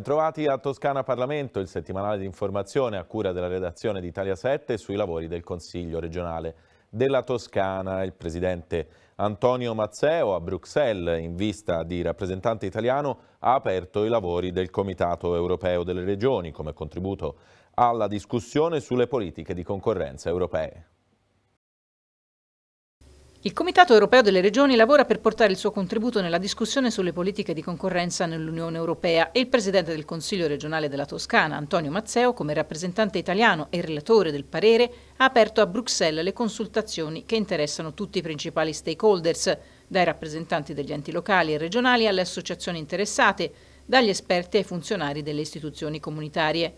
Bentrovati a Toscana Parlamento, il settimanale di informazione a cura della redazione di Italia 7 sui lavori del Consiglio regionale della Toscana. Il presidente Antonio Mazzeo a Bruxelles, in vista di rappresentante italiano, ha aperto i lavori del Comitato europeo delle regioni come contributo alla discussione sulle politiche di concorrenza europee. Il Comitato europeo delle regioni lavora per portare il suo contributo nella discussione sulle politiche di concorrenza nell'Unione europea e il Presidente del Consiglio regionale della Toscana, Antonio Mazzeo, come rappresentante italiano e relatore del parere, ha aperto a Bruxelles le consultazioni che interessano tutti i principali stakeholders, dai rappresentanti degli enti locali e regionali alle associazioni interessate, dagli esperti ai funzionari delle istituzioni comunitarie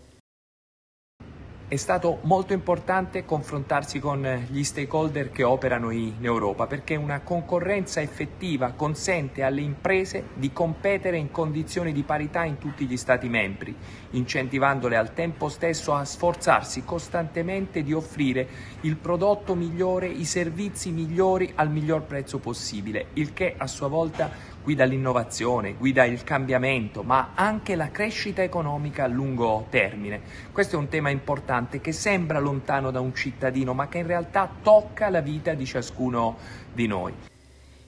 è stato molto importante confrontarsi con gli stakeholder che operano in Europa perché una concorrenza effettiva consente alle imprese di competere in condizioni di parità in tutti gli Stati membri, incentivandole al tempo stesso a sforzarsi costantemente di offrire il prodotto migliore, i servizi migliori al miglior prezzo possibile, il che a sua volta guida l'innovazione, guida il cambiamento, ma anche la crescita economica a lungo termine. Questo è un tema importante importante che sembra lontano da un cittadino, ma che in realtà tocca la vita di ciascuno di noi.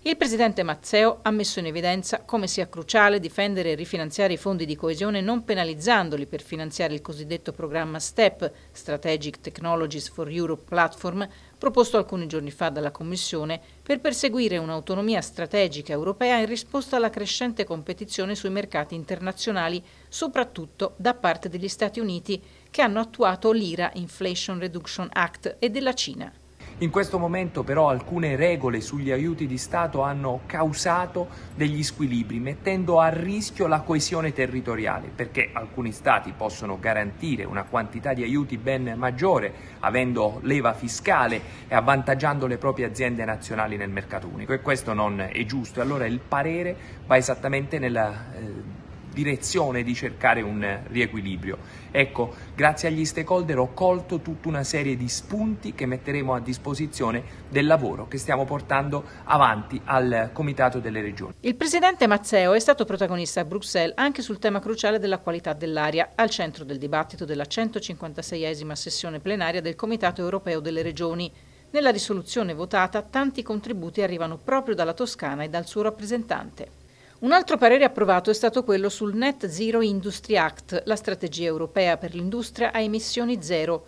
Il presidente Mazzeo ha messo in evidenza come sia cruciale difendere e rifinanziare i fondi di coesione non penalizzandoli per finanziare il cosiddetto programma STEP, Strategic Technologies for Europe Platform, proposto alcuni giorni fa dalla Commissione per perseguire un'autonomia strategica europea in risposta alla crescente competizione sui mercati internazionali, soprattutto da parte degli Stati Uniti che hanno attuato l'IRA, Inflation Reduction Act, e della Cina. In questo momento però alcune regole sugli aiuti di Stato hanno causato degli squilibri, mettendo a rischio la coesione territoriale, perché alcuni Stati possono garantire una quantità di aiuti ben maggiore, avendo leva fiscale e avvantaggiando le proprie aziende nazionali nel mercato unico e questo non è giusto. e Allora il parere va esattamente nella eh, direzione di cercare un riequilibrio. Ecco, grazie agli stakeholder ho colto tutta una serie di spunti che metteremo a disposizione del lavoro che stiamo portando avanti al Comitato delle Regioni. Il Presidente Mazzeo è stato protagonista a Bruxelles anche sul tema cruciale della qualità dell'aria, al centro del dibattito della 156esima sessione plenaria del Comitato europeo delle Regioni. Nella risoluzione votata tanti contributi arrivano proprio dalla Toscana e dal suo rappresentante. Un altro parere approvato è stato quello sul Net Zero Industry Act, la strategia europea per l'industria a emissioni zero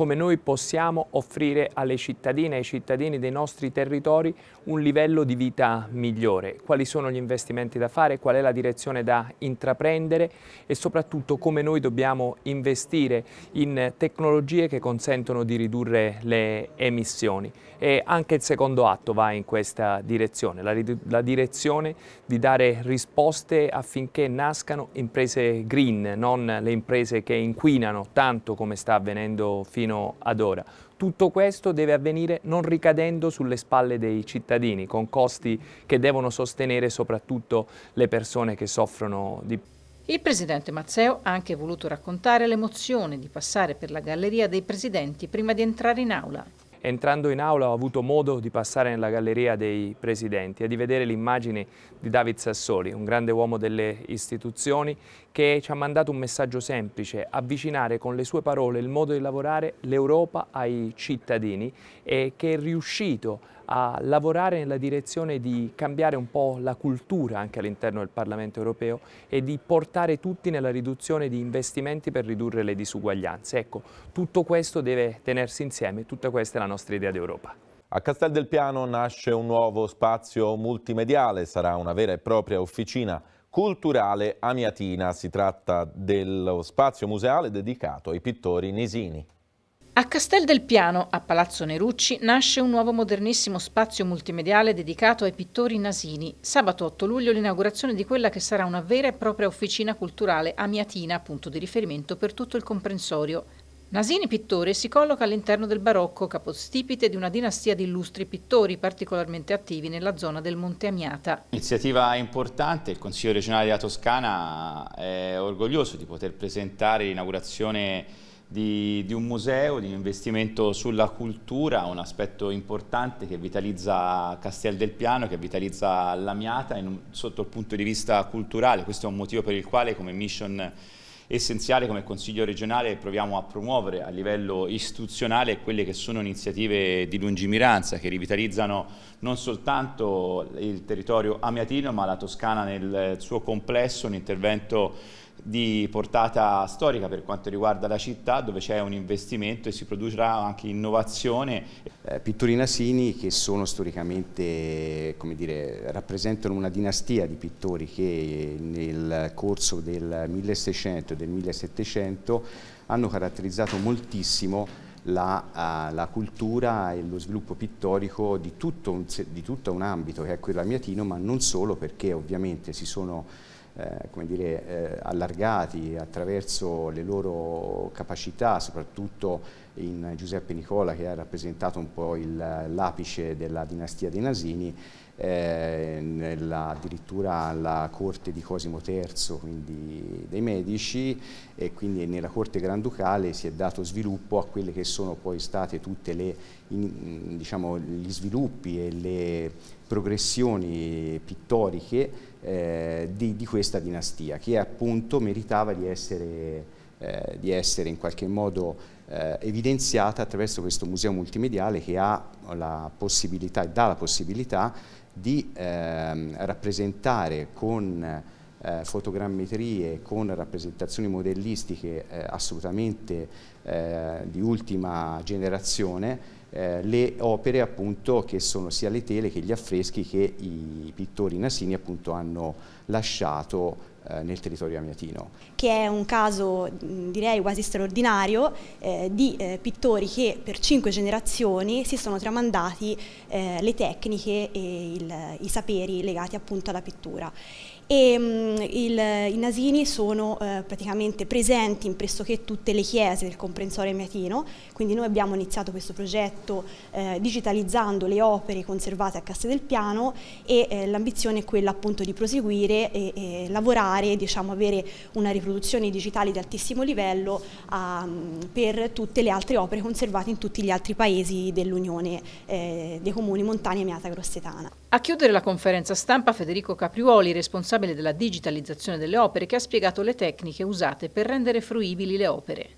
come noi possiamo offrire alle cittadine e ai cittadini dei nostri territori un livello di vita migliore, quali sono gli investimenti da fare, qual è la direzione da intraprendere e soprattutto come noi dobbiamo investire in tecnologie che consentono di ridurre le emissioni. E anche il secondo atto va in questa direzione, la, la direzione di dare risposte affinché nascano imprese green, non le imprese che inquinano tanto come sta avvenendo fino fino ad ora. Tutto questo deve avvenire non ricadendo sulle spalle dei cittadini, con costi che devono sostenere soprattutto le persone che soffrono di più. Il presidente Mazzeo ha anche voluto raccontare l'emozione di passare per la galleria dei presidenti prima di entrare in aula. Entrando in aula ho avuto modo di passare nella galleria dei presidenti e di vedere l'immagine di David Sassoli, un grande uomo delle istituzioni che ci ha mandato un messaggio semplice, avvicinare con le sue parole il modo di lavorare l'Europa ai cittadini e che è riuscito a lavorare nella direzione di cambiare un po' la cultura anche all'interno del Parlamento europeo e di portare tutti nella riduzione di investimenti per ridurre le disuguaglianze. Ecco, tutto questo deve tenersi insieme, tutta questa è la nostra idea d'Europa. A Castel del Piano nasce un nuovo spazio multimediale, sarà una vera e propria officina culturale amiatina. Si tratta dello spazio museale dedicato ai pittori nesini. A Castel del Piano, a Palazzo Nerucci, nasce un nuovo modernissimo spazio multimediale dedicato ai pittori nasini. Sabato 8 luglio l'inaugurazione di quella che sarà una vera e propria officina culturale amiatina, punto di riferimento per tutto il comprensorio. Nasini Pittore si colloca all'interno del barocco, capostipite di una dinastia di illustri pittori particolarmente attivi nella zona del Monte Amiata. Iniziativa importante, il Consiglio regionale della Toscana è orgoglioso di poter presentare l'inaugurazione di, di, un museo, di un investimento sulla cultura, un aspetto importante che vitalizza Castel del Piano, che vitalizza l'Amiata un, sotto il punto di vista culturale. Questo è un motivo per il quale come mission essenziale, come Consiglio regionale, proviamo a promuovere a livello istituzionale quelle che sono iniziative di lungimiranza che rivitalizzano non soltanto il territorio amiatino ma la Toscana nel suo complesso, un intervento di portata storica per quanto riguarda la città dove c'è un investimento e si producerà anche innovazione. Eh, pittori nasini che sono storicamente, come dire, rappresentano una dinastia di pittori che nel corso del 1600 e del 1700 hanno caratterizzato moltissimo la, eh, la, cultura e lo sviluppo pittorico di tutto, un, di tutto un ambito che è quello amiatino, ma non solo perché ovviamente si sono eh, come dire, eh, allargati attraverso le loro capacità, soprattutto in Giuseppe Nicola che ha rappresentato un po' l'apice della dinastia dei Nasini, eh, nella, addirittura alla corte di Cosimo III, quindi dei Medici, e quindi nella corte granducale si è dato sviluppo a quelle che sono poi state tutte le, in, diciamo, gli sviluppi e le progressioni pittoriche eh, di, di, questa dinastia, che appunto meritava di essere, eh, di essere in qualche modo eh, evidenziata attraverso questo museo multimediale che ha la possibilità e dà la possibilità di eh, rappresentare con eh, fotogrammetrie, con rappresentazioni modellistiche eh, assolutamente eh, di ultima generazione eh, le opere appunto, che sono sia le tele che gli affreschi che i pittori nasini appunto, hanno lasciato eh, nel territorio amiatino. Che è un caso direi quasi straordinario eh, di eh, pittori che per cinque generazioni si sono tramandati eh, le tecniche e il, i saperi legati appunto alla pittura e mh, mm, il, i nasini sono eh, praticamente presenti in pressoché tutte le chiese del comprensorio emiatino, quindi noi abbiamo iniziato questo progetto eh, digitalizzando le opere conservate a Casse del Piano e eh, l'ambizione è quella appunto di proseguire e, e lavorare, diciamo avere una riproduzione digitale di altissimo livello a, mm, per tutte le altre opere conservate in tutti gli altri paesi dell'Unione eh, dei comuni montani e Miata Grossetana. A chiudere la conferenza stampa Federico Capriuoli, responsabile della digitalizzazione delle opere, che ha spiegato le tecniche usate per rendere fruibili le opere.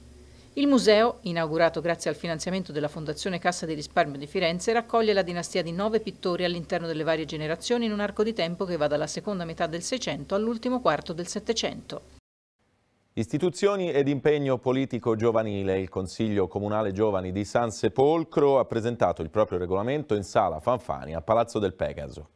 Il museo, inaugurato grazie al finanziamento della Fondazione Cassa di Risparmio di Firenze, raccoglie la dinastia di nove pittori all'interno delle varie generazioni in un arco di tempo che va dalla seconda metà del Seicento all'ultimo quarto del Settecento. Istituzioni ed impegno politico giovanile. Il Consiglio Comunale Giovani di San Sepolcro ha presentato il proprio regolamento in sala Fanfani a Palazzo del Pegaso.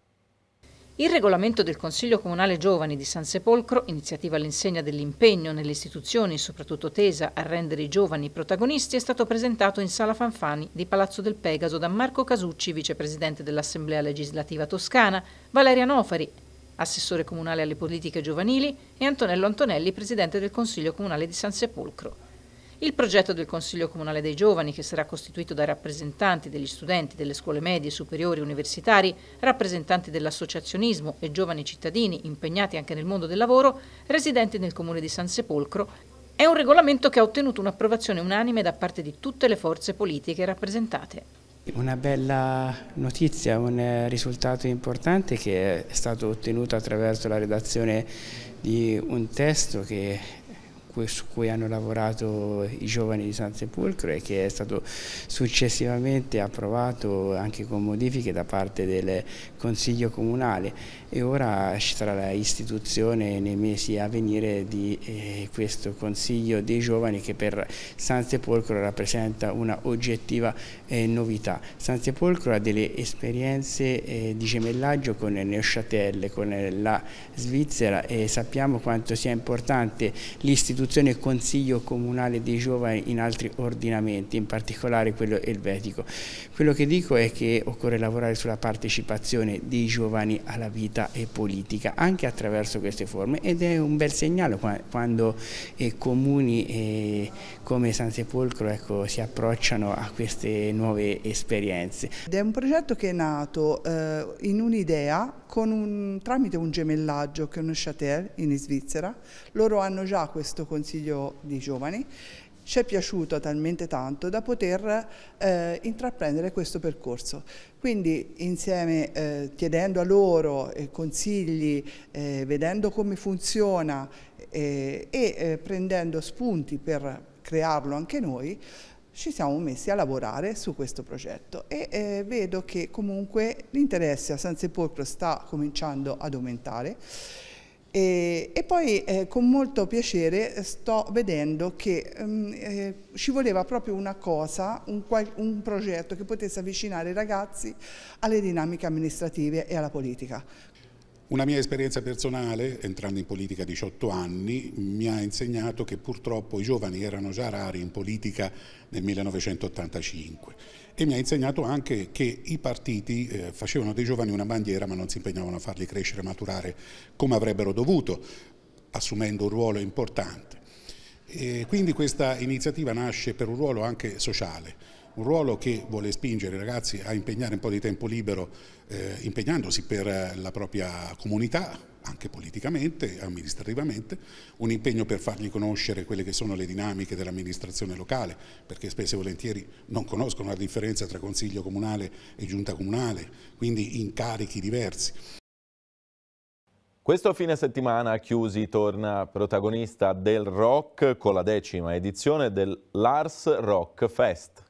Il regolamento del Consiglio Comunale Giovani di San Sepolcro, iniziativa all'insegna dell'impegno nelle istituzioni, soprattutto tesa a rendere i giovani protagonisti, è stato presentato in sala Fanfani di Palazzo del Pegaso da Marco Casucci, vicepresidente dell'Assemblea legislativa toscana, Valeria Nofari, assessore comunale alle politiche giovanili, e Antonello Antonelli, presidente del Consiglio Comunale di San Sepolcro. Il progetto del Consiglio Comunale dei Giovani, che sarà costituito dai rappresentanti degli studenti delle scuole medie, superiori, universitari, rappresentanti dell'associazionismo e giovani cittadini impegnati anche nel mondo del lavoro, residenti nel comune di San Sepolcro, è un regolamento che ha ottenuto un'approvazione unanime da parte di tutte le forze politiche rappresentate. Una bella notizia, un risultato importante che è stato ottenuto attraverso la redazione di un testo che su cui hanno lavorato i giovani di San Sepolcro e che è stato successivamente approvato anche con modifiche da parte del Consiglio Comunale e ora ci sarà l'istituzione nei mesi a venire di eh, questo Consiglio dei Giovani che per San Sepolcro rappresenta una oggettiva eh, novità. San Sepolcro ha delle esperienze eh, di gemellaggio con Neuchâtel, con la Svizzera e sappiamo quanto sia importante l'istituzione istituzione il Consiglio Comunale dei Giovani in altri ordinamenti, in particolare quello elvetico. Quello che dico è che occorre lavorare sulla partecipazione dei giovani alla vita e politica, anche attraverso queste forme ed è un bel segnale quando eh, comuni eh, come San Sepolcro ecco, si approcciano a queste nuove esperienze. Ed è un progetto che è nato eh, in un'idea un, tramite un gemellaggio con Neuchâtel in Svizzera, loro hanno già questo consiglio di giovani, ci è piaciuto talmente tanto da poter eh, intraprendere questo percorso. Quindi insieme eh, chiedendo a loro eh, consigli, eh, vedendo come funziona eh, e eh, prendendo spunti per crearlo anche noi, ci siamo messi a lavorare su questo progetto e eh, vedo che comunque l'interesse a San Sepolcro sta cominciando ad aumentare e, e poi eh, con molto piacere sto vedendo che ehm, eh, ci voleva proprio una cosa, un, un progetto che potesse avvicinare i ragazzi alle dinamiche amministrative e alla politica. Una mia esperienza personale, entrando in politica a 18 anni, mi ha insegnato che purtroppo i giovani erano già rari in politica nel 1985 e mi ha insegnato anche che i partiti eh, facevano dei giovani una bandiera ma non si impegnavano a farli crescere e maturare come avrebbero dovuto, assumendo un ruolo importante. E quindi questa iniziativa nasce per un ruolo anche sociale un ruolo che vuole spingere i ragazzi a impegnare un po' di tempo libero eh, impegnandosi per eh, la propria comunità, anche politicamente, amministrativamente, un impegno per fargli conoscere quelle che sono le dinamiche dell'amministrazione locale, perché spesso e volentieri non conoscono la differenza tra Consiglio Comunale e Giunta Comunale, quindi incarichi diversi. Questo fine settimana Chiusi torna protagonista del rock con la decima edizione del Lars Rock Fest.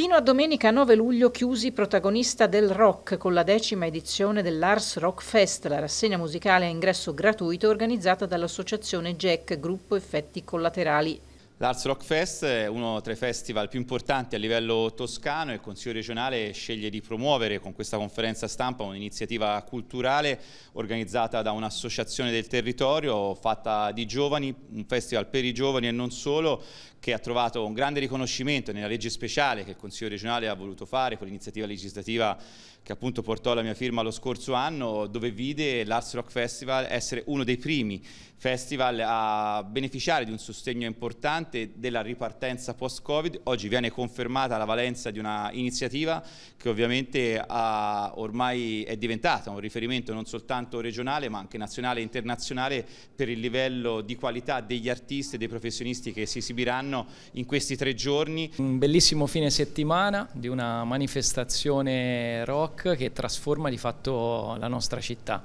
Fino a domenica 9 luglio chiusi protagonista del rock con la decima edizione dell'Ars Rock Fest, la rassegna musicale a ingresso gratuito organizzata dall'associazione Jack Gruppo Effetti Collaterali L'Arts Rock Fest è uno tra i festival più importanti a livello toscano e il Consiglio regionale sceglie di promuovere con questa conferenza stampa un'iniziativa culturale organizzata da un'associazione del territorio fatta di giovani, un festival per i giovani e non solo, che ha trovato un grande riconoscimento nella legge speciale che il Consiglio regionale ha voluto fare con l'iniziativa legislativa che appunto portò la mia firma lo scorso anno, dove vide l'Arts Rock Festival essere uno dei primi festival a beneficiare di un sostegno importante della ripartenza post-Covid. Oggi viene confermata la valenza di una iniziativa che ovviamente ha, ormai è diventata un riferimento non soltanto regionale ma anche nazionale e internazionale per il livello di qualità degli artisti e dei professionisti che si esibiranno in questi tre giorni. Un bellissimo fine settimana di una manifestazione rock rock che trasforma di fatto la nostra città.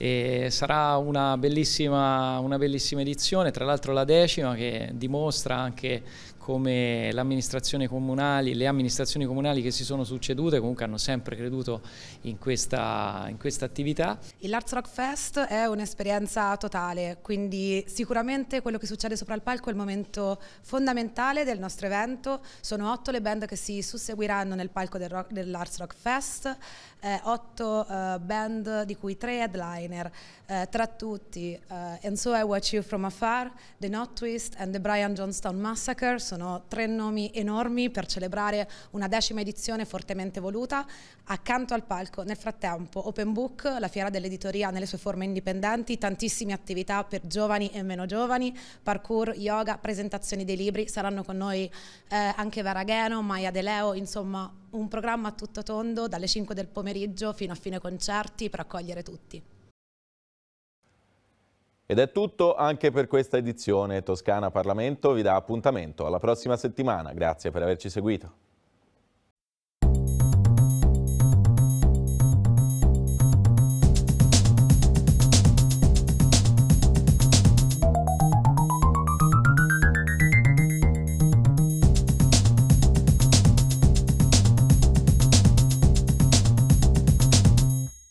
E sarà una bellissima, una bellissima edizione, tra l'altro la decima che dimostra anche come l'amministrazione comunale, le amministrazioni comunali che si sono succedute comunque hanno sempre creduto in questa, in questa attività. Il Arts Rock Fest è un'esperienza totale, quindi sicuramente quello che succede sopra il palco è il momento fondamentale del nostro evento, sono otto le band che si susseguiranno nel palco del dell'Arts Rock Fest, eh, otto uh, band di cui tre headliner, eh, tra tutti uh, And So I Watch You From Afar, The Not Twist and The Brian Johnstown Massacre, sono tre nomi enormi per celebrare una decima edizione fortemente voluta, accanto al palco nel frattempo Open Book, la fiera dell'editoria nelle sue forme indipendenti, tantissime attività per giovani e meno giovani, parkour, yoga, presentazioni dei libri, saranno con noi eh, anche Varagheno, Maya De Leo, insomma un programma tutto tondo dalle 5 del pomeriggio pomeriggio fino a fine concerti per accogliere tutti. Ed è tutto anche per questa edizione. Toscana Parlamento vi dà appuntamento alla prossima settimana. Grazie per averci seguito.